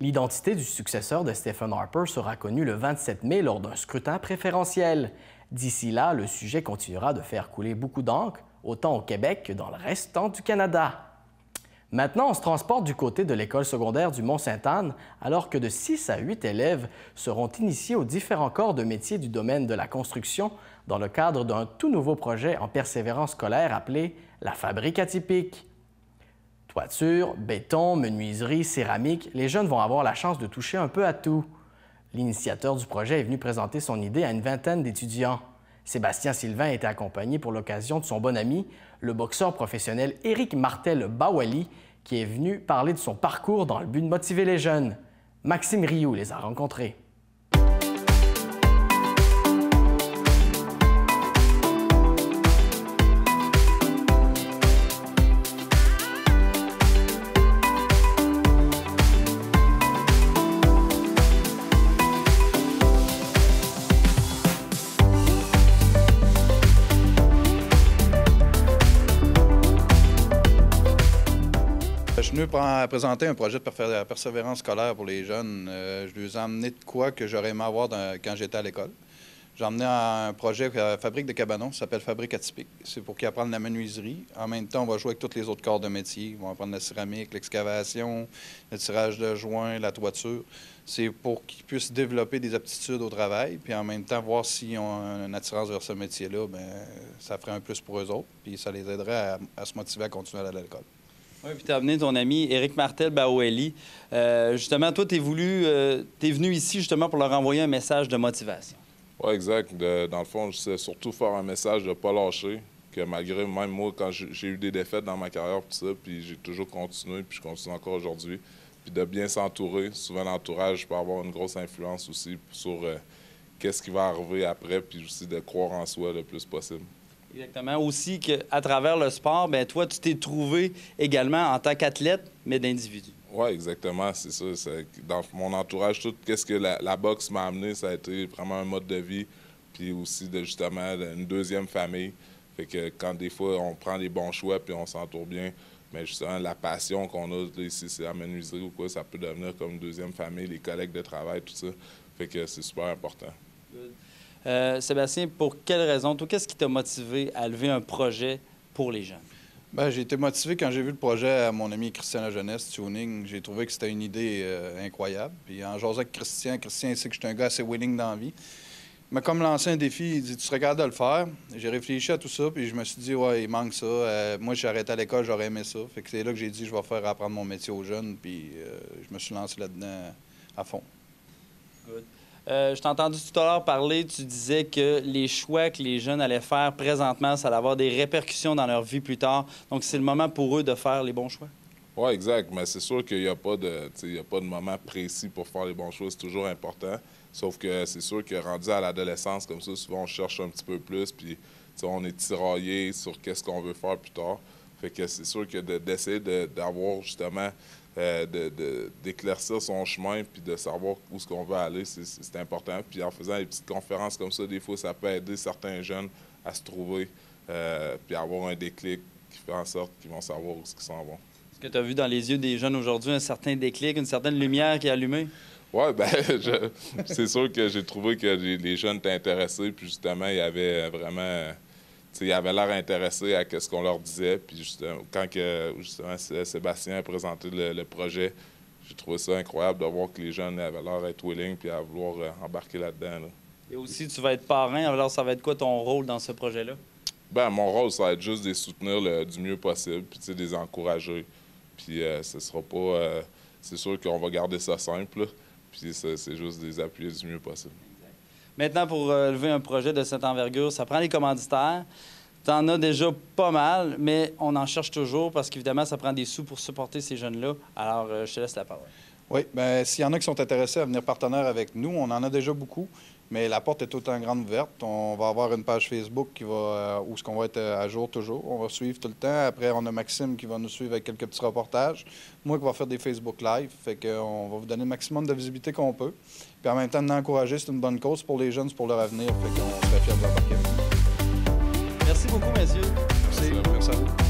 L'identité du successeur de Stephen Harper sera connue le 27 mai lors d'un scrutin préférentiel. D'ici là, le sujet continuera de faire couler beaucoup d'encre, autant au Québec que dans le restant du Canada. Maintenant, on se transporte du côté de l'école secondaire du Mont-Sainte-Anne, alors que de 6 à 8 élèves seront initiés aux différents corps de métier du domaine de la construction dans le cadre d'un tout nouveau projet en persévérance scolaire appelé la fabrique atypique. Toiture, béton, menuiserie, céramique, les jeunes vont avoir la chance de toucher un peu à tout. L'initiateur du projet est venu présenter son idée à une vingtaine d'étudiants. Sébastien Sylvain était accompagné pour l'occasion de son bon ami, le boxeur professionnel Éric Martel Bawali, qui est venu parler de son parcours dans le but de motiver les jeunes. Maxime Rioux les a rencontrés. venu présenter un projet de persévérance scolaire pour les jeunes. Euh, je lui ai de quoi que j'aurais aimé avoir quand j'étais à l'école. J'ai emmené un projet à Fabrique de Cabanon, ça s'appelle Fabrique atypique. C'est pour qu'ils apprennent la menuiserie. En même temps, on va jouer avec tous les autres corps de métier. Ils vont apprendre la céramique, l'excavation, le tirage de joints, la toiture. C'est pour qu'ils puissent développer des aptitudes au travail, puis en même temps, voir s'ils ont une attirance vers ce métier-là, ben, ça ferait un plus pour eux autres, puis ça les aiderait à, à se motiver à continuer à aller à l'école. Oui, puis tu as amené ton ami Éric Martel Baoueli. Euh, justement, toi, tu es, euh, venu ici justement pour leur envoyer un message de motivation. Oui, exact. dans le fond, c'est surtout faire un message de ne pas lâcher, que malgré même moi, quand j'ai eu des défaites dans ma carrière, tout ça, puis j'ai toujours continué, puis je continue encore aujourd'hui. Puis de bien s'entourer. Souvent, l'entourage peut avoir une grosse influence aussi sur euh, qu'est-ce qui va arriver après, puis aussi de croire en soi le plus possible. Exactement. Aussi qu'à travers le sport, ben toi, tu t'es trouvé également en tant qu'athlète, mais d'individu. Oui, exactement, c'est ça. Dans mon entourage, tout quest ce que la, boxe m'a amené, ça a été vraiment un mode de vie, puis aussi de justement une deuxième famille. Fait que quand des fois on prend les bons choix puis on s'entoure bien, mais justement la passion qu'on a ici, c'est la menuiserie ou quoi, ça peut devenir comme une deuxième famille, les collègues de travail, tout ça. Fait que c'est super important. Euh, Sébastien, pour quelles raisons, tout qu'est-ce qui t'a motivé à lever un projet pour les jeunes? Bien, j'ai été motivé quand j'ai vu le projet à mon ami Christian La Tuning. J'ai trouvé que c'était une idée euh, incroyable. Puis en jasant Christian, Christian sait que je suis un gars assez willing dans la vie. Mais comme l'ancien défi, il dit Tu serais capable de le faire. J'ai réfléchi à tout ça, puis je me suis dit Ouais, il manque ça. Euh, moi, j'ai arrêté à l'école, j'aurais aimé ça. Fait que c'est là que j'ai dit Je vais faire apprendre mon métier aux jeunes, puis je me suis lancé là-dedans à fond. Euh, je t'ai entendu tout à l'heure parler, tu disais que les choix que les jeunes allaient faire présentement, ça allait avoir des répercussions dans leur vie plus tard. Donc, c'est le moment pour eux de faire les bons choix. Oui, exact. Mais c'est sûr qu'il n'y a, pas de, a pas de moment précis pour faire les bons choix. C'est toujours important. Sauf que c'est sûr que rendu à l'adolescence, comme ça, souvent, on cherche un petit peu plus, puis on est tiraillé sur qu'est-ce qu'on veut faire plus tard. Fait que c'est sûr que d'essayer d'avoir justement euh, d'éclaircir son chemin puis de savoir où ce qu'on veut aller, c'est important. Puis en faisant des petites conférences comme ça, des fois, ça peut aider certains jeunes à se trouver euh, puis avoir un déclic qui fait en sorte qu'ils vont savoir où ils s'en vont. Est-ce que tu as vu dans les yeux des jeunes aujourd'hui un certain déclic, une certaine lumière qui est allumée? Oui, ben, c'est sûr que j'ai trouvé que les jeunes t'intéressaient puis justement, il y avait vraiment ils avaient l'air intéressés à ce qu'on leur disait. Puis quand que, Sébastien a présenté le, projet, j'ai trouvé ça incroyable de voir que les jeunes avaient l'air être willing puis à vouloir euh, embarquer là-dedans. Et aussi, tu vas être parrain, alors ça va être quoi ton rôle dans ce projet-là? Ben, mon rôle, ça va être juste de les soutenir le, du mieux possible, puis de les encourager. Puis euh, ce sera pas. Euh, c'est sûr qu'on va garder ça simple, puis c'est juste de les appuyer du mieux possible. Maintenant, pour euh, lever un projet de cette envergure, ça prend les commanditaires. Tu en as déjà pas mal, mais on en cherche toujours parce qu'évidemment, ça prend des sous pour supporter ces jeunes-là. Alors, euh, je te laisse la parole. Oui, bien, s'il y en a qui sont intéressés à venir partenaire avec nous, on en a déjà beaucoup, mais la porte est tout en grande ouverte. On va avoir une page Facebook qui va, euh, où ce qu'on va être euh, à jour toujours. On va suivre tout le temps. Après, on a Maxime qui va nous suivre avec quelques petits reportages. Moi qui vais faire des Facebook Live. Fait qu'on va vous donner le maximum de visibilité qu'on peut. Puis en même temps, de encourager, c'est une bonne cause pour les jeunes, pour leur avenir. Fait qu'on serait fiers de la Merci beaucoup, messieurs. Merci.